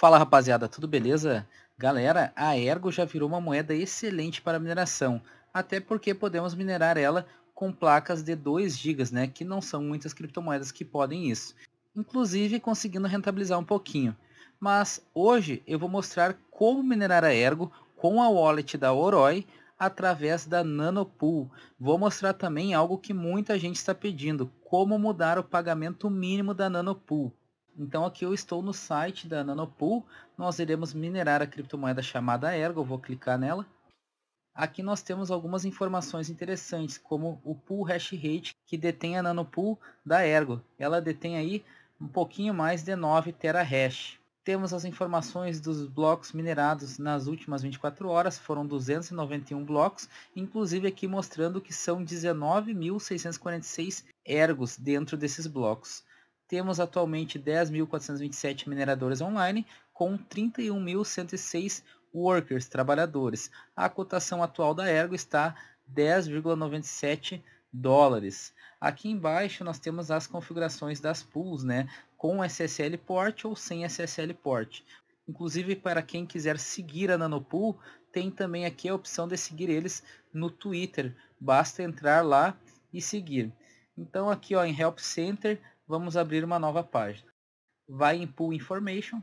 Fala rapaziada, tudo beleza? Galera, a Ergo já virou uma moeda excelente para mineração, até porque podemos minerar ela com placas de 2 GB, né, que não são muitas criptomoedas que podem isso, inclusive conseguindo rentabilizar um pouquinho. Mas hoje eu vou mostrar como minerar a Ergo com a wallet da Oroi através da Nanopool. Vou mostrar também algo que muita gente está pedindo, como mudar o pagamento mínimo da Nanopool. Então aqui eu estou no site da Nanopool, nós iremos minerar a criptomoeda chamada Ergo, eu vou clicar nela. Aqui nós temos algumas informações interessantes, como o pool hash rate que detém a Nanopool da Ergo. Ela detém aí um pouquinho mais de 9 terahash. Temos as informações dos blocos minerados nas últimas 24 horas, foram 291 blocos, inclusive aqui mostrando que são 19.646 ergos dentro desses blocos temos atualmente 10.427 mineradores online com 31.106 workers, trabalhadores. A cotação atual da Ergo está 10,97 dólares. Aqui embaixo nós temos as configurações das pools, né? Com SSL port ou sem SSL port. Inclusive para quem quiser seguir a Nanopool, tem também aqui a opção de seguir eles no Twitter. Basta entrar lá e seguir. Então aqui ó, em Help Center vamos abrir uma nova página. Vai em Pull Information.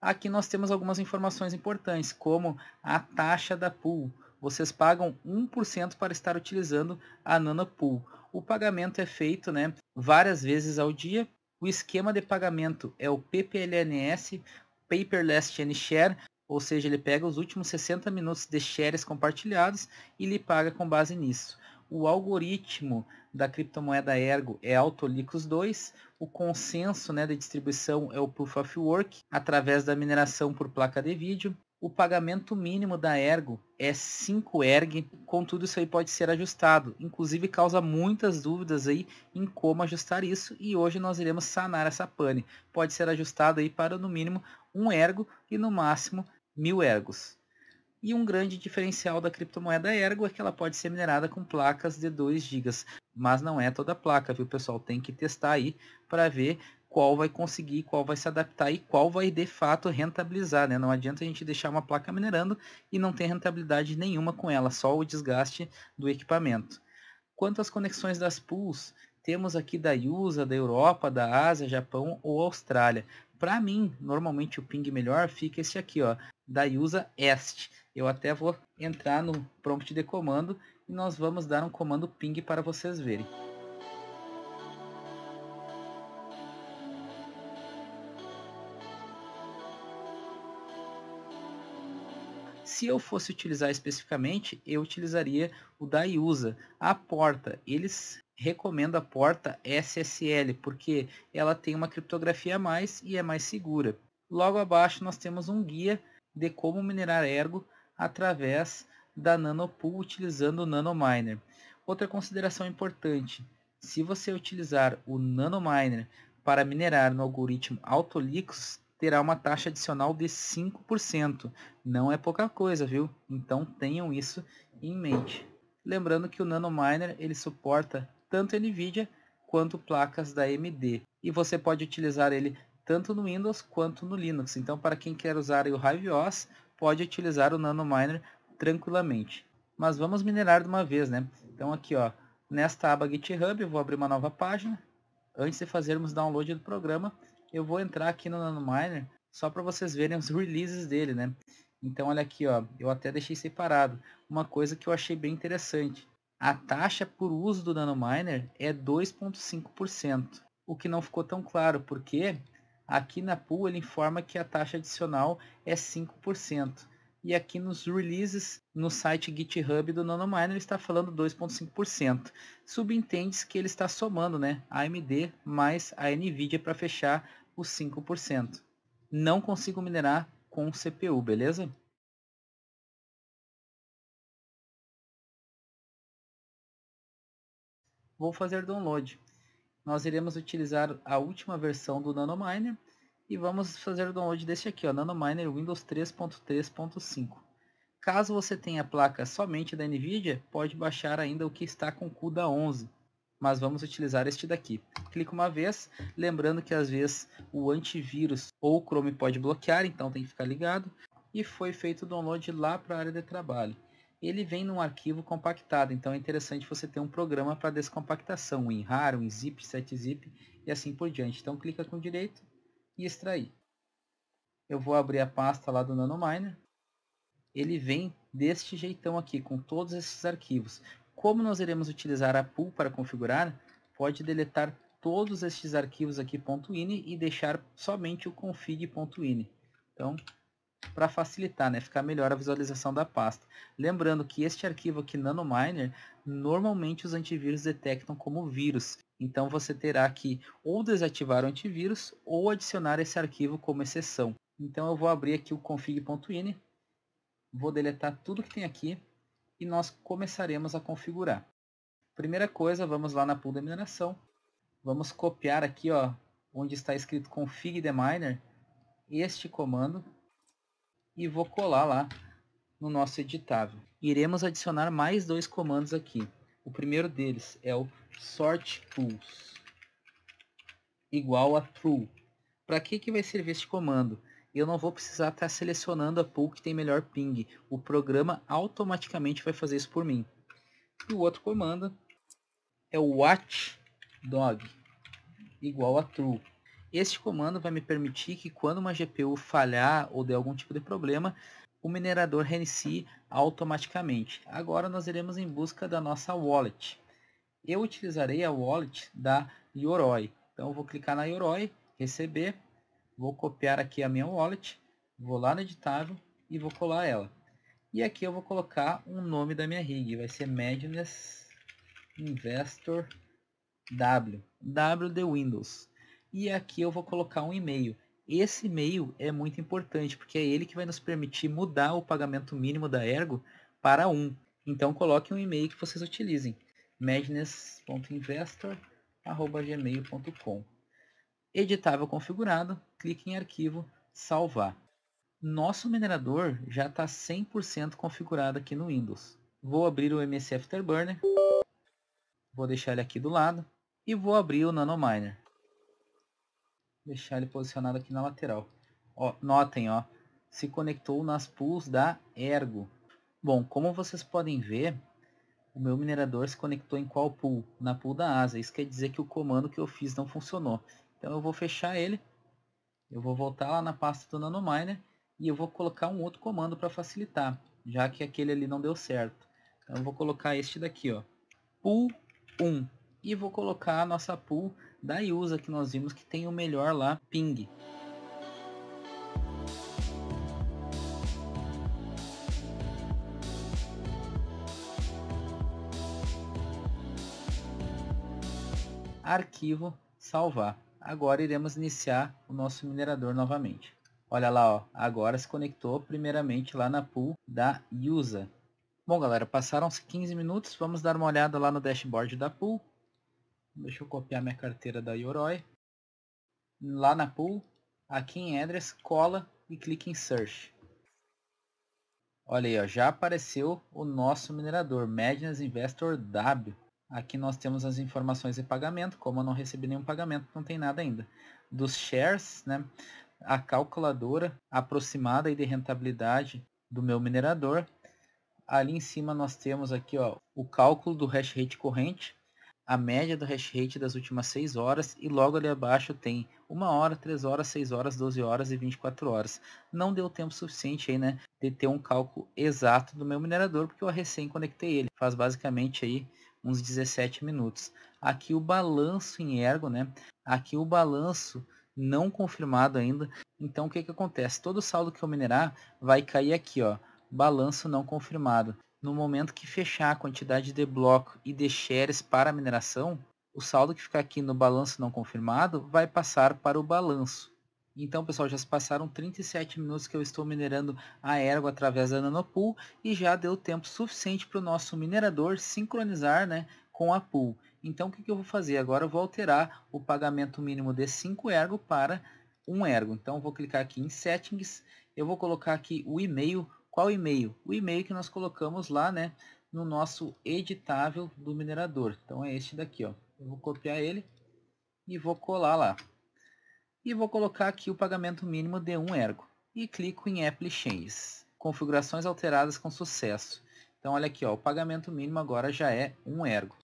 Aqui nós temos algumas informações importantes, como a taxa da pool. Vocês pagam 1% para estar utilizando a NanoPool. O pagamento é feito né, várias vezes ao dia. O esquema de pagamento é o PPLNS, Paperless N Share, ou seja, ele pega os últimos 60 minutos de shares compartilhados e lhe paga com base nisso. O algoritmo da criptomoeda Ergo é Autolicos 2, o consenso né, de distribuição é o Proof of Work, através da mineração por placa de vídeo, o pagamento mínimo da Ergo é 5 ERG, contudo isso aí pode ser ajustado, inclusive causa muitas dúvidas aí em como ajustar isso e hoje nós iremos sanar essa pane. Pode ser ajustado aí para no mínimo 1 ergo e no máximo 1000 ergos. E um grande diferencial da criptomoeda Ergo é que ela pode ser minerada com placas de 2 GB. Mas não é toda placa, viu, pessoal? Tem que testar aí para ver qual vai conseguir, qual vai se adaptar e qual vai de fato rentabilizar, né? Não adianta a gente deixar uma placa minerando e não ter rentabilidade nenhuma com ela, só o desgaste do equipamento. Quanto às conexões das pools, temos aqui da USA, da Europa, da Ásia, Japão ou Austrália. Para mim, normalmente o ping melhor fica esse aqui, ó, da USA Est. Eu até vou entrar no prompt de comando e nós vamos dar um comando ping para vocês verem. se eu fosse utilizar especificamente, eu utilizaria o da IUSA. A porta, eles recomendam a porta SSL, porque ela tem uma criptografia a mais e é mais segura. Logo abaixo nós temos um guia de como minerar ergo através da nanopool utilizando o nanominer. Outra consideração importante, se você utilizar o nanominer para minerar no algoritmo Autolix, terá uma taxa adicional de 5%. Não é pouca coisa, viu? Então tenham isso em mente. Lembrando que o nanominer ele suporta tanto NVIDIA quanto placas da AMD. E você pode utilizar ele tanto no Windows quanto no Linux. Então, para quem quer usar o HiveOS, pode utilizar o NanoMiner tranquilamente. Mas vamos minerar de uma vez, né? Então aqui, ó, nesta aba GitHub, eu vou abrir uma nova página. Antes de fazermos download do programa, eu vou entrar aqui no NanoMiner só para vocês verem os releases dele, né? Então olha aqui, ó, eu até deixei separado. Uma coisa que eu achei bem interessante. A taxa por uso do NanoMiner é 2.5%, o que não ficou tão claro, porque aqui na pool ele informa que a taxa adicional é 5% e aqui nos releases no site GitHub do Nanominer está falando 2.5%. subentende que ele está somando né, a AMD mais a NVIDIA para fechar os 5%. Não consigo minerar com CPU, beleza? Vou fazer download. Nós iremos utilizar a última versão do Nanominer e vamos fazer o download deste aqui, ó, Nanominer Windows 3.3.5. Caso você tenha placa somente da NVIDIA, pode baixar ainda o que está com CUDA 11, mas vamos utilizar este daqui. Clica uma vez, lembrando que às vezes o antivírus ou o Chrome pode bloquear, então tem que ficar ligado. E foi feito o download lá para a área de trabalho. Ele vem num arquivo compactado, então é interessante você ter um programa para descompactação, WinRAR, WinZip, 7-Zip e assim por diante. Então clica com direito, e extrair. Eu vou abrir a pasta lá do NanoMiner. Ele vem deste jeitão aqui, com todos esses arquivos. Como nós iremos utilizar a pool para configurar, pode deletar todos estes arquivos aqui .ini e deixar somente o config.ini. Então, para facilitar, né? ficar melhor a visualização da pasta. Lembrando que este arquivo aqui, NanoMiner, normalmente os antivírus detectam como vírus. Então você terá que ou desativar o antivírus ou adicionar esse arquivo como exceção. Então eu vou abrir aqui o config.ini, vou deletar tudo que tem aqui e nós começaremos a configurar. Primeira coisa, vamos lá na pool da mineração. Vamos copiar aqui, ó, onde está escrito config the miner, este comando e vou colar lá no nosso editável. Iremos adicionar mais dois comandos aqui. O primeiro deles é o sort pools igual a true. Para que, que vai servir este comando? Eu não vou precisar estar tá selecionando a pool que tem melhor ping. O programa automaticamente vai fazer isso por mim. E o outro comando é o watch dog igual a true. Este comando vai me permitir que quando uma GPU falhar ou der algum tipo de problema, o minerador reinicie automaticamente. Agora nós iremos em busca da nossa wallet. Eu utilizarei a wallet da Yoroi. Então eu vou clicar na Yoroi, receber, vou copiar aqui a minha wallet, vou lá no editável e vou colar ela. E aqui eu vou colocar um nome da minha rig, vai ser Madness Investor W, W de Windows. E aqui eu vou colocar um e-mail esse meio é muito importante, porque é ele que vai nos permitir mudar o pagamento mínimo da Ergo para um. Então coloque um e-mail que vocês utilizem, madness.investor.gmail.com Editável configurado, clique em arquivo, salvar. Nosso minerador já está 100% configurado aqui no Windows. Vou abrir o MSF Afterburner, vou deixar ele aqui do lado e vou abrir o Nanominer deixar ele posicionado aqui na lateral. Ó, notem, ó, se conectou nas pools da Ergo. Bom, como vocês podem ver, o meu minerador se conectou em qual pool? Na pool da asa. Isso quer dizer que o comando que eu fiz não funcionou. Então eu vou fechar ele. Eu vou voltar lá na pasta do nanominer. E eu vou colocar um outro comando para facilitar. Já que aquele ali não deu certo. Então eu vou colocar este daqui. Ó, pool 1. E vou colocar a nossa pool da Yusa que nós vimos que tem o melhor lá, ping. Arquivo, salvar. Agora iremos iniciar o nosso minerador novamente. Olha lá, ó, agora se conectou primeiramente lá na pool da Yusa. Bom, galera, passaram-se 15 minutos. Vamos dar uma olhada lá no dashboard da pool. Deixa eu copiar minha carteira da Yoroi. Lá na pool, aqui em address, cola e clique em search. Olha aí, ó, já apareceu o nosso minerador, Madness Investor W. Aqui nós temos as informações de pagamento, como eu não recebi nenhum pagamento, não tem nada ainda. Dos shares, né, a calculadora aproximada e de rentabilidade do meu minerador. Ali em cima nós temos aqui ó, o cálculo do hash rate corrente, a média do hash rate das últimas 6 horas e logo ali abaixo tem 1 hora, 3 horas, 6 horas, 12 horas e 24 horas. Não deu tempo suficiente aí, né, de ter um cálculo exato do meu minerador, porque eu recém conectei ele. Faz basicamente aí uns 17 minutos. Aqui o balanço em ergo, né? Aqui o balanço não confirmado ainda. Então o que que acontece? Todo saldo que eu minerar vai cair aqui, ó, balanço não confirmado no momento que fechar a quantidade de bloco e de shares para a mineração, o saldo que ficar aqui no balanço não confirmado vai passar para o balanço. Então, pessoal, já se passaram 37 minutos que eu estou minerando a Ergo através da Nanopool e já deu tempo suficiente para o nosso minerador sincronizar né, com a pool. Então, o que, que eu vou fazer? Agora eu vou alterar o pagamento mínimo de 5 Ergo para 1 Ergo. Então, eu vou clicar aqui em Settings, eu vou colocar aqui o e-mail qual e-mail? O e-mail que nós colocamos lá, né, no nosso editável do minerador. Então é este daqui, ó. Eu vou copiar ele e vou colar lá. E vou colocar aqui o pagamento mínimo de 1 ergo. E clico em Apple Changes. Configurações alteradas com sucesso. Então olha aqui, ó, o pagamento mínimo agora já é 1 ergo.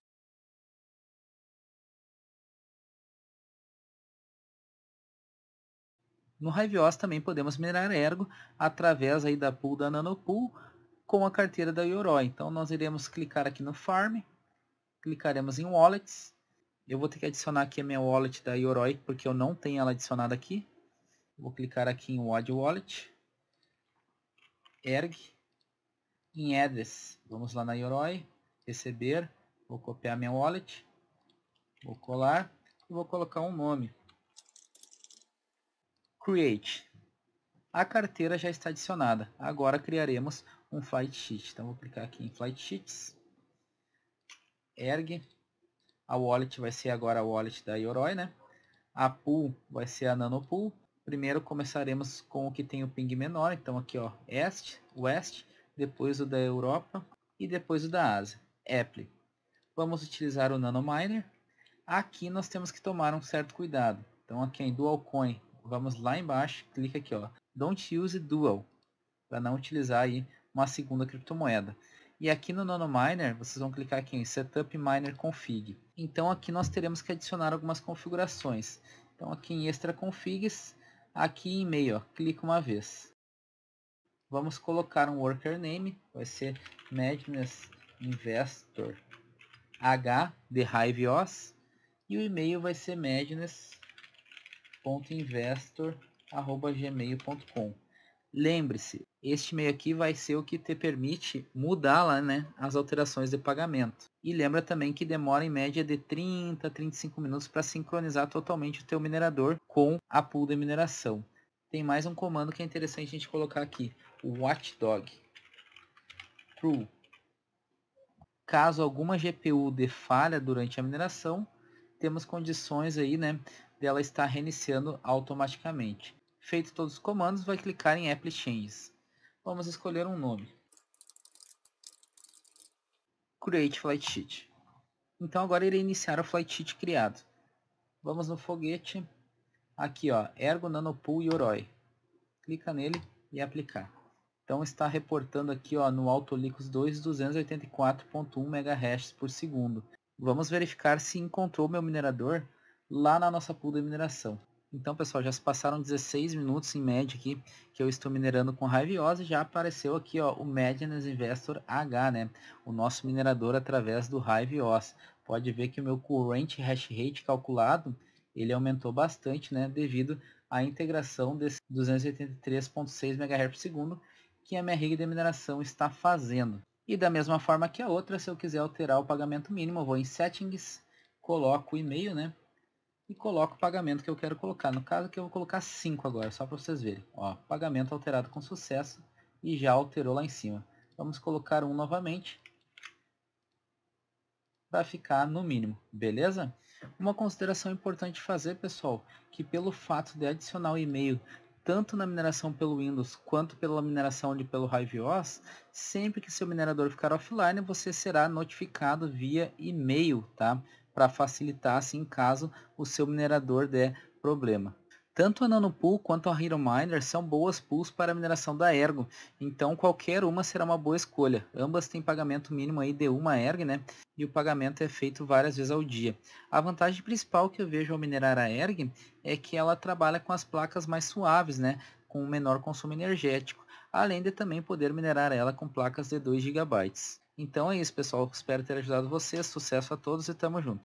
No Hiveos também podemos minerar Ergo através aí da pool da Nanopool com a carteira da Yoroi. Então nós iremos clicar aqui no Farm, clicaremos em Wallets. Eu vou ter que adicionar aqui a minha wallet da Yoroi porque eu não tenho ela adicionada aqui. Vou clicar aqui em Wad Wallet, Erg, em Address. Vamos lá na Yoroi, receber, vou copiar minha wallet, vou colar e vou colocar um nome create. A carteira já está adicionada. Agora criaremos um flight sheet. Então vou clicar aqui em flight sheets. Erg. A wallet vai ser agora a wallet da Yoroi, né? A pool vai ser a nano pool. Primeiro começaremos com o que tem o ping menor, então aqui ó, Est, West, depois o da Europa e depois o da Ásia, Apple. Vamos utilizar o Nano miner. Aqui nós temos que tomar um certo cuidado. Então aqui em Dualcoin vamos lá embaixo, clica aqui, ó, Don't Use Dual, para não utilizar aí uma segunda criptomoeda. E aqui no miner vocês vão clicar aqui em Setup Miner Config. Então aqui nós teremos que adicionar algumas configurações. Então aqui em Extra Configs, aqui em e-mail, ó, clica uma vez. Vamos colocar um worker name, vai ser Madness Investor H de OS, e o e-mail vai ser madness podcast.investor@gmail.com. Lembre-se, este e-mail aqui vai ser o que te permite mudar lá, né, as alterações de pagamento. E lembra também que demora em média de 30 a 35 minutos para sincronizar totalmente o teu minerador com a pool de mineração. Tem mais um comando que é interessante a gente colocar aqui, o watchdog. True. Caso alguma GPU dê falha durante a mineração, temos condições aí, né, dela está reiniciando automaticamente. Feito todos os comandos, vai clicar em Apple Changes. Vamos escolher um nome. Create Flight Sheet. Então agora irei iniciar o Flight Sheet criado. Vamos no foguete. Aqui ó, Ergo Nanopool Yoroi. Clica nele e aplicar. Então está reportando aqui ó, no Autolicos 2 284.1 MHz por segundo. Vamos verificar se encontrou meu minerador lá na nossa pool de mineração. Então, pessoal, já se passaram 16 minutos em média aqui que eu estou minerando com Raiviosa e já apareceu aqui ó, o Madness Investor H, né? O nosso minerador através do Raiviosa. Pode ver que o meu current hash rate calculado, ele aumentou bastante, né? Devido à integração desse 283.6 MHz que a minha rig de mineração está fazendo. E da mesma forma que a outra, se eu quiser alterar o pagamento mínimo, eu vou em Settings, coloco o e-mail, né? e coloco o pagamento que eu quero colocar. No caso que eu vou colocar 5 agora, só para vocês verem. Ó, pagamento alterado com sucesso e já alterou lá em cima. Vamos colocar 1 um novamente para ficar no mínimo, beleza? Uma consideração importante fazer, pessoal, que pelo fato de adicionar o e-mail tanto na mineração pelo Windows quanto pela mineração de pelo HiveOS, sempre que seu minerador ficar offline, você será notificado via e-mail, tá? para facilitar, assim, caso o seu minerador der problema. Tanto a NanoPool quanto a Miner são boas pools para a mineração da Ergo, então qualquer uma será uma boa escolha. Ambas têm pagamento mínimo aí de uma Erg, né? E o pagamento é feito várias vezes ao dia. A vantagem principal que eu vejo ao minerar a Erg é que ela trabalha com as placas mais suaves, né? Com menor consumo energético, além de também poder minerar ela com placas de 2 GB. Então é isso, pessoal. Espero ter ajudado vocês. Sucesso a todos e tamo junto.